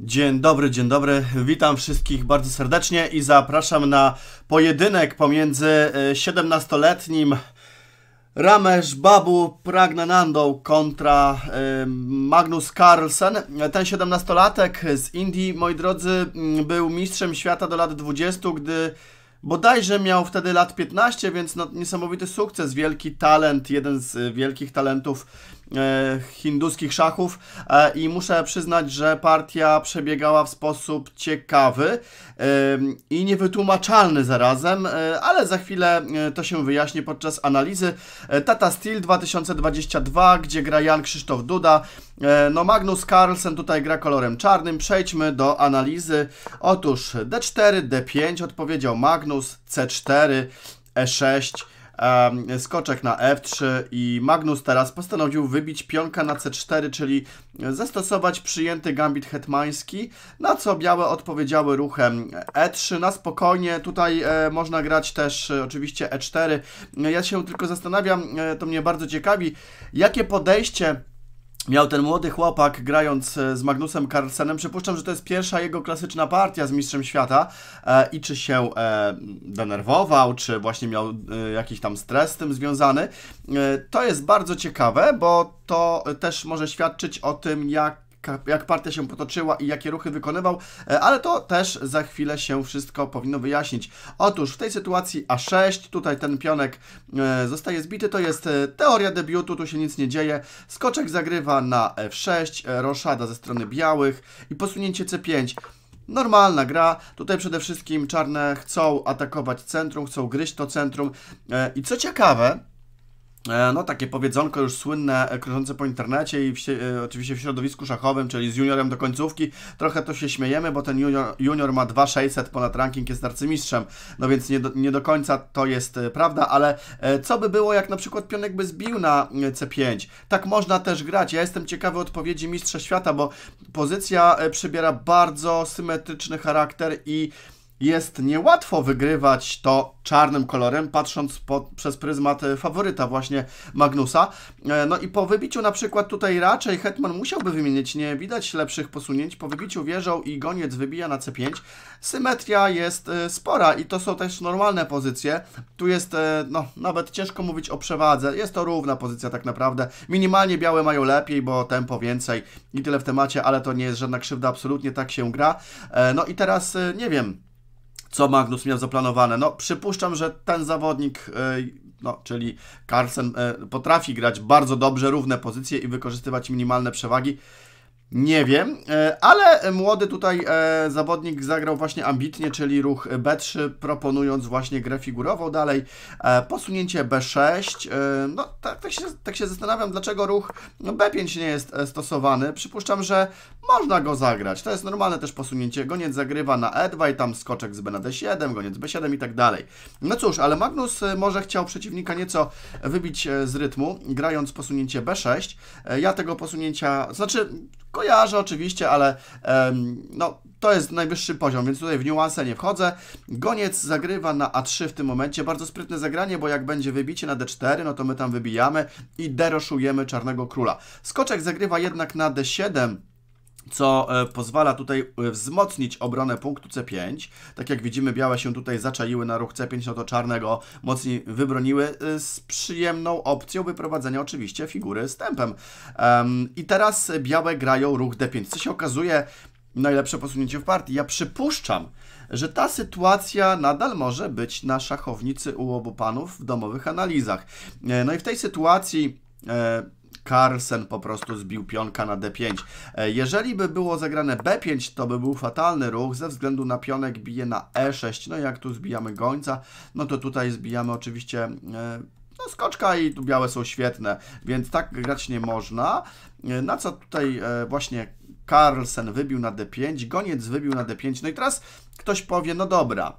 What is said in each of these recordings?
Dzień dobry, dzień dobry. Witam wszystkich bardzo serdecznie i zapraszam na pojedynek pomiędzy 17-letnim e, Ramesh Babu Pragnanandą kontra e, Magnus Carlsen. Ten 17-latek z Indii, moi drodzy, mm, był mistrzem świata do lat 20, gdy bodajże miał wtedy lat 15, więc no, niesamowity sukces, wielki talent, jeden z wielkich talentów E, hinduskich szachów e, i muszę przyznać, że partia przebiegała w sposób ciekawy i niewytłumaczalny zarazem, e, ale za chwilę to się wyjaśni podczas analizy. Tata Steel 2022, gdzie gra Jan Krzysztof Duda, no Magnus Carlsen tutaj gra kolorem czarnym. Przejdźmy do analizy. Otóż D4, D5 odpowiedział Magnus, C4, E6, skoczek na F3 i Magnus teraz postanowił wybić pionka na C4, czyli zastosować przyjęty gambit hetmański, na co białe odpowiedziały ruchem E3 na spokojnie, tutaj e, można grać też e, oczywiście E4. Ja się tylko zastanawiam, e, to mnie bardzo ciekawi, jakie podejście miał ten młody chłopak grając e, z Magnusem Carlsenem. Przypuszczam, że to jest pierwsza jego klasyczna partia z Mistrzem Świata e, i czy się e, denerwował, czy właśnie miał jakiś tam stres z tym związany. to jest bardzo ciekawe, bo to też może świadczyć o tym, jak jak partia się potoczyła i jakie ruchy wykonywał, e, ale to też za chwilę się wszystko powinno wyjaśnić. Otóż w tej sytuacji A6, tutaj ten pionek e, zostaje zbity, to jest e, teoria debiutu, tu się nic nie dzieje. Skoczek zagrywa na F6, roszada ze strony białych i posunięcie C5. Normalna gra, tutaj przede wszystkim czarne chcą atakować centrum, chcą gryźć to centrum i co ciekawe, E, no takie powiedzonko już słynne, e, krążące po internecie i w, e, oczywiście w środowisku szachowym, czyli z juniorem do końcówki, trochę to się śmiejemy, bo ten junior, junior ma 2600 ponad ranking, jest arcymistrzem, no więc nie do, nie do końca to jest prawda, ale co by było, jak na przykład pionek by zbił na C5? Tak można też grać, ja jestem ciekawy odpowiedzi mistrza świata, bo pozycja przybiera bardzo symetryczny charakter i jest niełatwo wygrywać to czarnym kolorem, patrząc po, przez pryzmat e, faworyta właśnie Magnusa. E, no i po wybiciu na przykład tutaj raczej Hetman musiałby wymienić, nie widać lepszych posunięć. Po wybiciu wieżą i goniec wybija na C5. Symetria jest e, spora i to są też normalne pozycje. Tu jest, no nawet ciężko mówić o przewadze, jest to równa pozycja tak naprawdę. Minimalnie białe mają lepiej, bo tempo więcej i tyle w temacie, ale to nie jest żadna krzywda, absolutnie tak się gra. No i teraz, nie wiem, co Magnus miał zaplanowane. No, przypuszczam, że ten zawodnik, e, no, czyli Carlsen, e, potrafi grać bardzo dobrze równe pozycje i wykorzystywać minimalne przewagi. Nie wiem, e, ale młody tutaj e, zawodnik zagrał właśnie ambitnie, czyli ruch B3, proponując właśnie grę figurową dalej. E, posunięcie B6, no tak, tak, się, tak się zastanawiam, dlaczego ruch no, B5 nie jest stosowany. Przypuszczam, że można go zagrać, to jest normalne też posunięcie. Goniec zagrywa na E2 i tam skoczek z B na D7, goniec B7 i tak dalej. No cóż, ale Magnus może chciał przeciwnika nieco wybić z rytmu, grając posunięcie B6. Ja tego posunięcia, znaczy Kojarzę oczywiście, ale no, to jest najwyższy poziom, więc tutaj w niuanse nie wchodzę. Goniec zagrywa na A3 w tym momencie. Bardzo sprytne zagranie, bo jak będzie wybicie na D4, no to my tam wybijamy i deroszujemy czarnego króla. Skoczek zagrywa jednak na D7 co e, pozwala tutaj e, wzmocnić obronę punktu C5. Tak jak widzimy, białe się tutaj zaczaiły na ruch C5, no to czarnego mocniej wybroniły e, z przyjemną opcją wyprowadzenia oczywiście figury z tempem. Um, I teraz białe grają ruch D5, co się okazuje najlepsze posunięcie w partii. Ja przypuszczam, że ta sytuacja nadal może być na szachownicy u obu panów w domowych analizach. No i w tej sytuacji... E, Carlsen po prostu zbił pionka na D5. E, jeżeli by było zagrane B5, to by był fatalny ruch ze względu na pionek bije na E6. No jak tu zbijamy gońca, no to tutaj zbijamy oczywiście e, no, skoczka i tu białe są świetne, więc tak grać nie można. E, na co tutaj właśnie Carlsen wybił na D5, goniec wybił na D5. No i teraz ktoś powie, no dobra,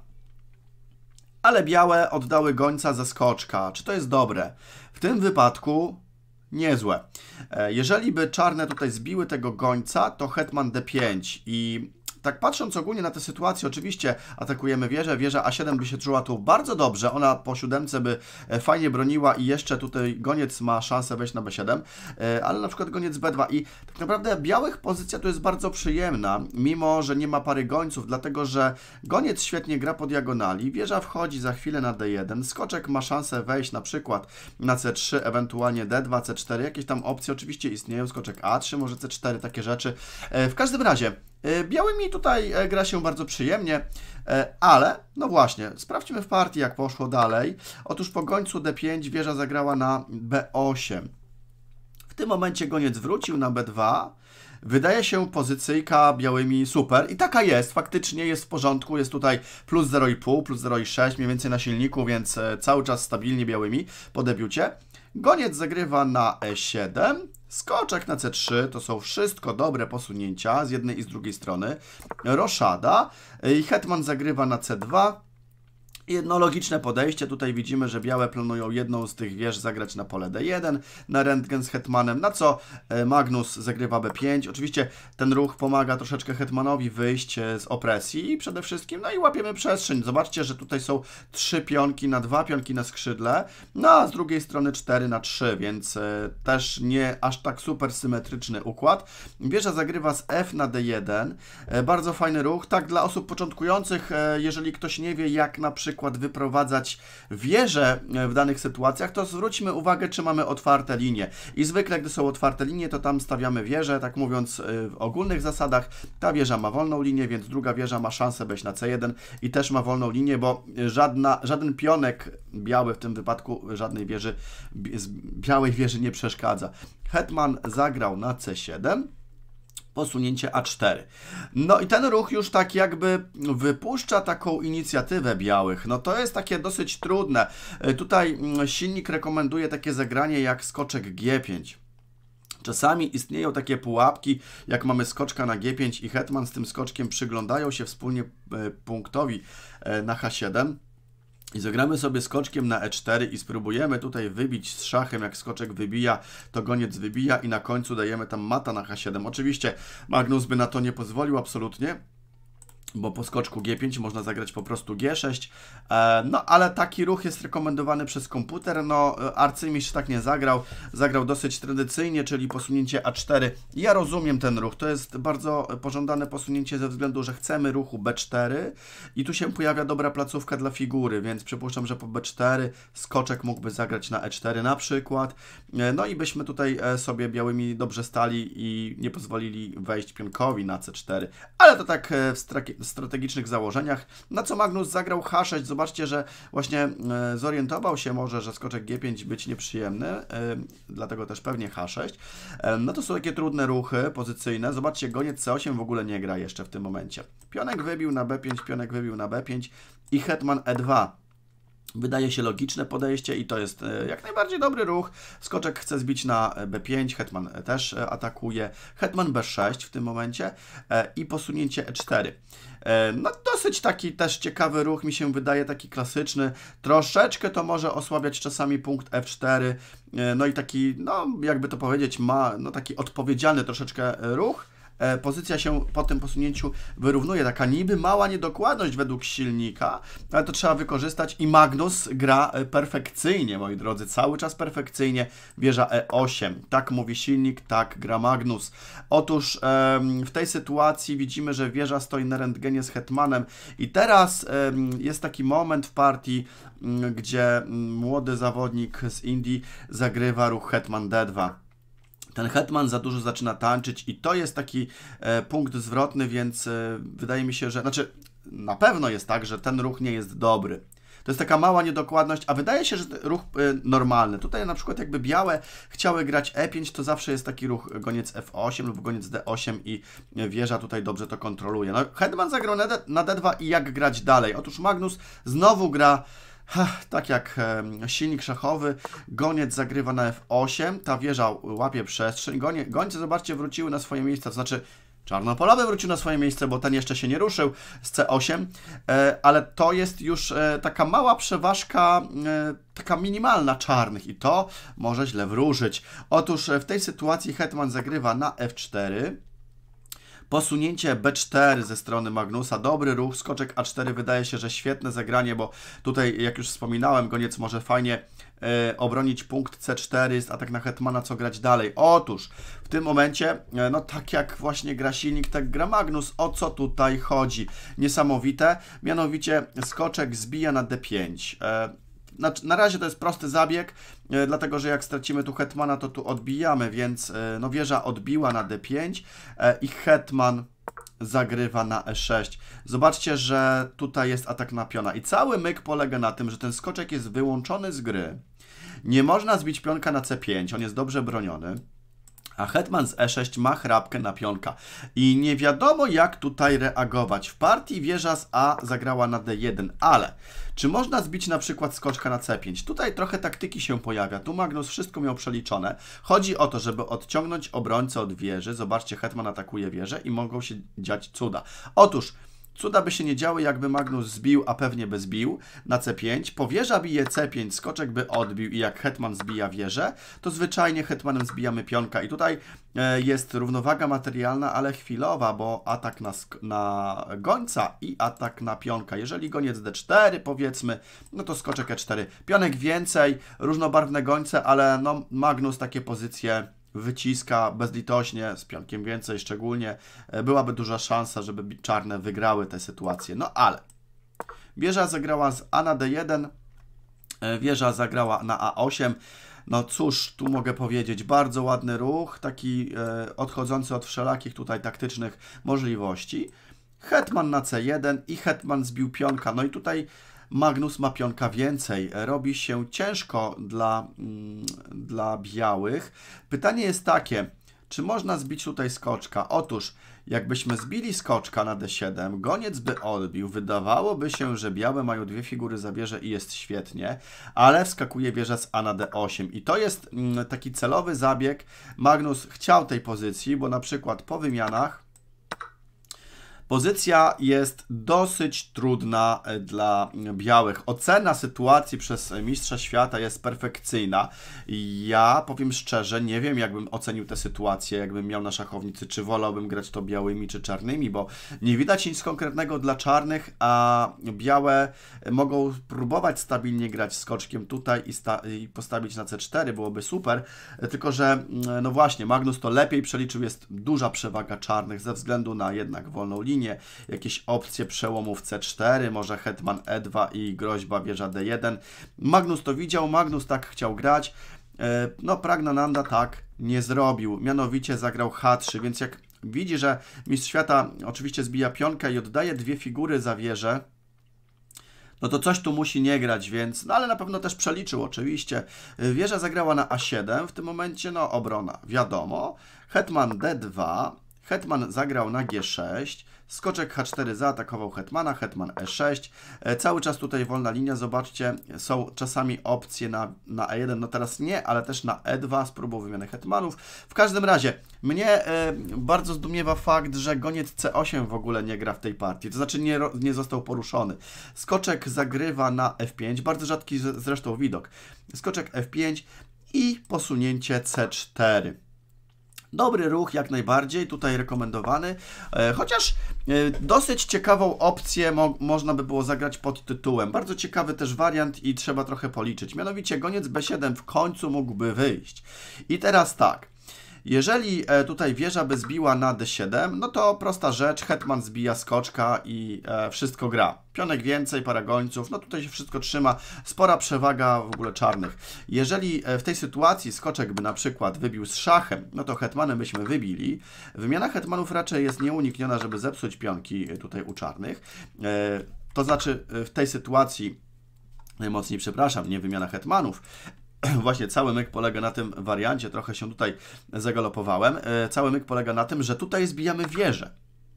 ale białe oddały gońca ze skoczka. Czy to jest dobre? W tym wypadku Niezłe. E, jeżeli by czarne tutaj zbiły tego gońca, to hetman d5 i tak patrząc ogólnie na tę sytuację, oczywiście atakujemy wieżę, wieża A7 by się czuła tu bardzo dobrze, ona po siódemce by e, fajnie broniła i jeszcze tutaj goniec ma szansę wejść na B7, e, ale na przykład goniec B2 i tak naprawdę białych pozycja tu jest bardzo przyjemna, mimo że nie ma pary gońców, dlatego że goniec świetnie gra po diagonali, wieża wchodzi za chwilę na D1, skoczek ma szansę wejść na przykład na C3, ewentualnie D2, C4, jakieś tam opcje oczywiście istnieją, skoczek A3, może C4, takie rzeczy. E, w każdym razie, E, białymi tutaj e, gra się bardzo przyjemnie, e, ale no właśnie, sprawdźmy w partii jak poszło dalej. Otóż po gońcu d5 wieża zagrała na b8. W tym momencie goniec wrócił na b2. Wydaje się pozycyjka białymi super i taka jest, faktycznie jest w porządku, jest tutaj plus 0,5, plus 0,6 mniej więcej na silniku, więc cały czas stabilnie białymi po debiucie. Goniec zagrywa na e7, Skoczek na C3 to są wszystko dobre posunięcia z jednej i z drugiej strony. Roszada i Hetman zagrywa na C2 no, logiczne podejście. Tutaj widzimy, że białe planują jedną z tych wież zagrać na pole D1, na rentgen z hetmanem, na co e, Magnus zagrywa B5. Oczywiście ten ruch pomaga troszeczkę hetmanowi wyjść e, z opresji i przede wszystkim, no i łapiemy przestrzeń. Zobaczcie, że tutaj są trzy pionki na dwa pionki na skrzydle, no a z drugiej strony 4 na 3, więc e, też nie aż tak super symetryczny układ. Wieża zagrywa z F na D1. Bardzo fajny ruch. Tak, dla osób początkujących, jeżeli ktoś nie wie, jak na przykład przykład wyprowadzać wieże e, w danych sytuacjach, to zwróćmy uwagę, czy mamy otwarte linie. I zwykle, gdy są otwarte linie, to tam stawiamy wieżę, tak mówiąc e, w ogólnych zasadach. Ta wieża ma wolną linię, więc druga wieża ma szansę wejść na C1 i też ma wolną linię, bo żadna, żaden pionek biały w tym wypadku żadnej wieży, białej wieży nie przeszkadza. Hetman zagrał na C7 posunięcie A4. No i ten ruch już tak jakby wypuszcza taką inicjatywę białych. No to jest takie dosyć trudne. E, tutaj mm, silnik rekomenduje takie zagranie jak skoczek G5. Czasami istnieją takie pułapki, jak mamy skoczka na G5 i hetman z tym skoczkiem przyglądają się wspólnie e, punktowi e, na H7. I zagramy sobie skoczkiem na e4 i spróbujemy tutaj wybić z szachem, jak skoczek wybija, to goniec wybija i na końcu dajemy tam mata na h7. Oczywiście Magnus by na to nie pozwolił absolutnie, bo po skoczku G5 można zagrać po prostu G6, e, no ale taki ruch jest rekomendowany przez komputer, no e, arcymistrz tak nie zagrał, zagrał dosyć tradycyjnie, czyli posunięcie A4. Ja rozumiem ten ruch, to jest bardzo pożądane posunięcie ze względu, że chcemy ruchu B4 i tu się pojawia dobra placówka dla figury, więc przypuszczam, że po B4 skoczek mógłby zagrać na E4 na przykład, e, no i byśmy tutaj sobie białymi dobrze stali i nie pozwolili wejść pionkowi na C4, ale to tak w, strakie strategicznych założeniach, na co Magnus zagrał H6. Zobaczcie, że właśnie e, zorientował się może, że skoczek G5 być nieprzyjemny, e, dlatego też pewnie H6. E, no to są takie trudne ruchy pozycyjne. Zobaczcie, goniec C8 w ogóle nie gra jeszcze w tym momencie. Pionek wybił na B5, pionek wybił na B5 i hetman E2 Wydaje się logiczne podejście i to jest e, jak najbardziej dobry ruch. Skoczek chce zbić na e, b5, hetman e, też atakuje, hetman b6 w tym momencie i posunięcie e4. No dosyć taki też ciekawy ruch, mi się wydaje, taki klasyczny. Troszeczkę to może osłabiać czasami punkt f4, no i taki, no jakby to powiedzieć, ma no, taki odpowiedzialny troszeczkę ruch. E, pozycja się po tym posunięciu wyrównuje. Taka niby mała niedokładność według silnika, ale to trzeba wykorzystać i Magnus gra e, perfekcyjnie, moi drodzy, cały czas perfekcyjnie. Wieża E8, tak mówi silnik, tak gra Magnus. Otóż w tej sytuacji widzimy, że wieża stoi na rentgenie z hetmanem i teraz jest taki moment w partii, mm, gdzie mm, młody zawodnik z Indii zagrywa ruch hetman D2 ten hetman za dużo zaczyna tańczyć i to jest taki e, punkt zwrotny, więc e, wydaje mi się, że znaczy na pewno jest tak, że ten ruch nie jest dobry. To jest taka mała niedokładność, a wydaje się, że ruch e, normalny. Tutaj na przykład jakby białe chciały grać E5, to zawsze jest taki ruch goniec F8 lub goniec D8 i wieża tutaj dobrze to kontroluje. No, Hetman zagrał na D2 i jak grać dalej? Otóż Magnus znowu gra Ha, tak jak silnik szachowy, goniec zagrywa na F8, ta wieża łapie przestrzeń. Gonie, gońce, zobaczcie, wróciły na swoje miejsca, to znaczy Czarnopolowy wrócił na swoje miejsce, bo ten jeszcze się nie ruszył z C8, e, ale to jest już e, taka mała przeważka, e, taka minimalna czarnych i to może źle wróżyć. Otóż w tej sytuacji hetman zagrywa na F4, Posunięcie B4 ze strony Magnusa, dobry ruch, skoczek A4 wydaje się, że świetne zagranie, bo tutaj, jak już wspominałem, goniec może fajnie e, obronić punkt C4, jest atak na Hetmana, co grać dalej. Otóż, w tym momencie, e, no tak jak właśnie gra silnik, tak gra Magnus, o co tutaj chodzi? Niesamowite, mianowicie skoczek zbija na D5. E, na razie to jest prosty zabieg, e, dlatego że jak stracimy tu hetmana, to tu odbijamy, więc e, no wieża odbiła na d5 e, i hetman zagrywa na e6. Zobaczcie, że tutaj jest atak na piona i cały myk polega na tym, że ten skoczek jest wyłączony z gry. Nie można zbić pionka na c5, on jest dobrze broniony a hetman z e6 ma hrabkę na pionka. I nie wiadomo jak tutaj reagować. W partii wieża z a zagrała na d1, ale czy można zbić na przykład skoczka na c5? Tutaj trochę taktyki się pojawia. Tu Magnus wszystko miał przeliczone. Chodzi o to, żeby odciągnąć obrońcę od wieży. Zobaczcie, hetman atakuje wieżę i mogą się dziać cuda. Otóż Cuda by się nie działy, jakby Magnus zbił, a pewnie by zbił na C5. Powierza bije C5, skoczek by odbił i jak hetman zbija wieżę, to zwyczajnie hetmanem zbijamy pionka. I tutaj e, jest równowaga materialna, ale chwilowa, bo atak na, na gońca i atak na pionka. Jeżeli goniec D4 powiedzmy, no to skoczek E4. Pionek więcej, różnobarwne gońce, ale no Magnus takie pozycje wyciska bezlitośnie, z pionkiem więcej szczególnie, e, byłaby duża szansa, żeby czarne wygrały tę sytuację. No ale wieża zagrała z A na D1, e, wieża zagrała na A8. No cóż, tu mogę powiedzieć, bardzo ładny ruch, taki e, odchodzący od wszelakich tutaj taktycznych możliwości. Hetman na C1 i Hetman zbił pionka. No i tutaj Magnus ma pionka więcej. Robi się ciężko dla, mm, dla białych. Pytanie jest takie, czy można zbić tutaj skoczka? Otóż, jakbyśmy zbili skoczka na d7, goniec by odbił. Wydawałoby się, że białe mają dwie figury za wieżę i jest świetnie, ale wskakuje wieża z a na d8. I to jest mm, taki celowy zabieg. Magnus chciał tej pozycji, bo na przykład po wymianach Pozycja jest dosyć trudna e, dla białych. Ocena sytuacji przez Mistrza Świata jest perfekcyjna. Ja powiem szczerze, nie wiem, jakbym ocenił tę sytuację, jakbym miał na szachownicy, czy wolałbym grać to białymi czy czarnymi, bo nie widać nic konkretnego dla czarnych, a białe mogą próbować stabilnie grać skoczkiem tutaj i, i postawić na C4, byłoby super. Tylko, że mm, no właśnie, Magnus to lepiej przeliczył, jest duża przewaga czarnych ze względu na jednak wolną linię Berlinie. Jakieś opcje przełomów C4, może hetman E2 i groźba wieża D1. Magnus to widział, Magnus tak chciał grać. E, no Pragnananda tak nie zrobił, mianowicie zagrał H3, więc jak widzi, że mistrz świata oczywiście zbija pionkę i oddaje dwie figury za wieżę, no to coś tu musi nie grać, więc, no ale na pewno też przeliczył oczywiście. Wieża zagrała na A7, w tym momencie no obrona, wiadomo. Hetman D2, Hetman zagrał na G6, Skoczek H4 zaatakował hetmana, hetman E6. E, cały czas tutaj wolna linia, zobaczcie, są czasami opcje na, na E1, no teraz nie, ale też na E2 z próbą wymiany hetmanów. W każdym razie, mnie e, bardzo zdumiewa fakt, że goniec C8 w ogóle nie gra w tej partii, to znaczy nie, nie został poruszony. Skoczek zagrywa na F5, bardzo rzadki zresztą widok. Skoczek F5 i posunięcie C4. Dobry ruch jak najbardziej, tutaj rekomendowany. E, chociaż e, dosyć ciekawą opcję mo można by było zagrać pod tytułem. Bardzo ciekawy też wariant i trzeba trochę policzyć. Mianowicie goniec B7 w końcu mógłby wyjść. I teraz tak. Jeżeli e, tutaj wieża by zbiła na d7, no to prosta rzecz, hetman zbija skoczka i e, wszystko gra. Pionek więcej, para gońców, no tutaj się wszystko trzyma, spora przewaga w ogóle czarnych. Jeżeli e, w tej sytuacji skoczek by na przykład wybił z szachem, no to hetmany byśmy wybili. Wymiana hetmanów raczej jest nieunikniona, żeby zepsuć pionki tutaj u czarnych. To znaczy w tej sytuacji najmocniej przepraszam, nie wymiana hetmanów, Właśnie cały myk polega na tym wariancie, trochę się tutaj zagalopowałem. E, cały myk polega na tym, że tutaj zbijamy wieżę.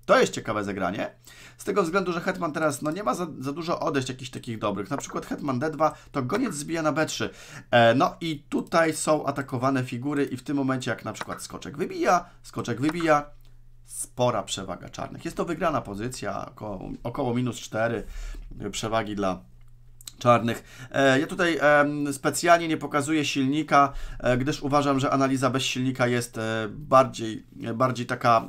To jest ciekawe zagranie, z tego względu, że Hetman teraz no, nie ma za, za dużo odejść jakichś takich dobrych. Na przykład Hetman D2 to goniec zbija na B3. E, no i tutaj są atakowane figury i w tym momencie jak na przykład skoczek wybija, skoczek wybija, spora przewaga czarnych. Jest to wygrana pozycja, około, około minus 4 przewagi dla czarnych. E, ja tutaj specjalnie nie pokazuję silnika, e, gdyż uważam, że analiza bez silnika jest e, bardziej, bardziej taka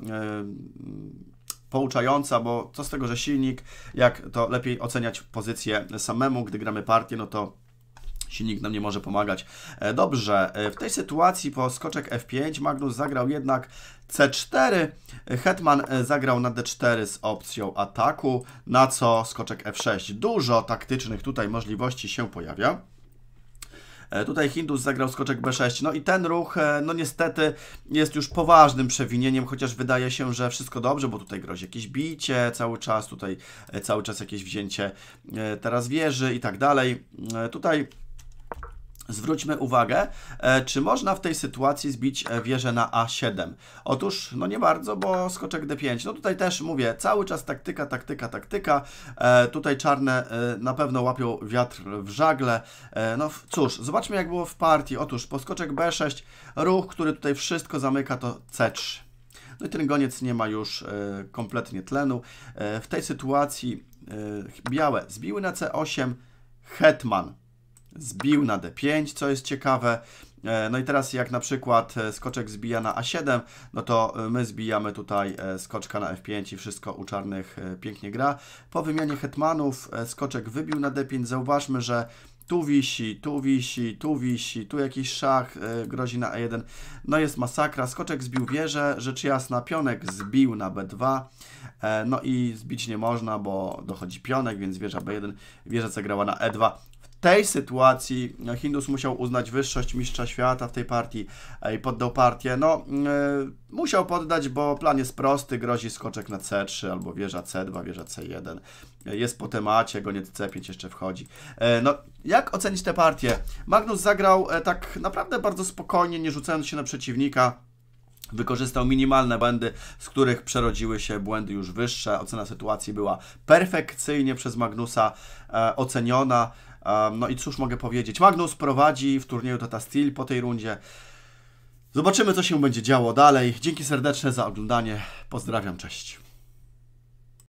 pouczająca, bo co z tego, że silnik, jak to lepiej oceniać pozycję samemu, gdy gramy partię, no to silnik nam nie może pomagać. E, dobrze, e, w tej sytuacji po skoczek F5 Magnus zagrał jednak C4, Hetman e, zagrał na D4 z opcją ataku, na co skoczek F6. Dużo taktycznych tutaj możliwości się pojawia. Tutaj Hindus zagrał skoczek B6. No i ten ruch, no niestety, jest już poważnym przewinieniem, chociaż wydaje się, że wszystko dobrze, bo tutaj grozi jakieś bicie cały czas, tutaj cały czas jakieś wzięcie teraz wieży i tak dalej. Tutaj Zwróćmy uwagę, e, czy można w tej sytuacji zbić e, wieżę na A7? Otóż, no nie bardzo, bo skoczek D5. No tutaj też mówię, cały czas taktyka, taktyka, taktyka. E, tutaj czarne e, na pewno łapią wiatr w żagle. E, no cóż, zobaczmy jak było w partii. Otóż, po skoczek B6, ruch, który tutaj wszystko zamyka, to C3. No i ten goniec nie ma już e, kompletnie tlenu. w tej sytuacji białe zbiły na C8 hetman zbił na D5, co jest ciekawe. E, no i teraz jak na przykład e, skoczek zbija na A7, no to e, my zbijamy tutaj skoczka na F5 i wszystko u czarnych pięknie gra. Po wymianie hetmanów skoczek wybił na D5. Zauważmy, że tu wisi, tu wisi, tu wisi, tu jakiś szach grozi na a 1 No jest masakra, skoczek zbił wieżę, rzecz jasna, pionek zbił na B2. no i zbić nie można, bo dochodzi pionek, więc wieża B1, wieża zagrała na E2 tej sytuacji e, Hindus musiał uznać wyższość mistrza świata w tej partii e, i poddał partię. No, e, musiał poddać, bo plan jest prosty, grozi skoczek na C3 albo wieża C2, wieża C1. Jest po temacie, goniec C5 jeszcze wchodzi. no, jak ocenić tę partię? Magnus zagrał tak naprawdę bardzo spokojnie, nie rzucając się na przeciwnika. Wykorzystał minimalne błędy, z których przerodziły się błędy już wyższe. Ocena sytuacji była perfekcyjnie przez Magnusa oceniona no i cóż mogę powiedzieć? Magnus prowadzi w turnieju Tata Steel po tej rundzie. Zobaczymy, co się będzie działo dalej. Dzięki serdeczne za oglądanie. Pozdrawiam, cześć.